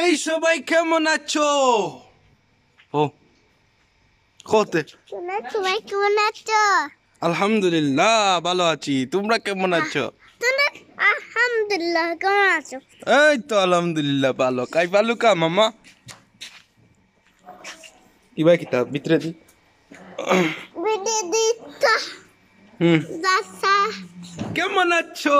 এই সবাই কেমন আছো ও কতে সবাই কেমন আছো আলহামদুলিল্লাহ ভালো আছি তোমরা কেমন আছো আলহামদুলিল্লাহ কেমন আছো এই তো আলহামদুলিল্লাহ ভালো কাই ভালো কা মামা কিবা কিতাব ভিতরে দি ভিতরে দি হুম কেমন আছো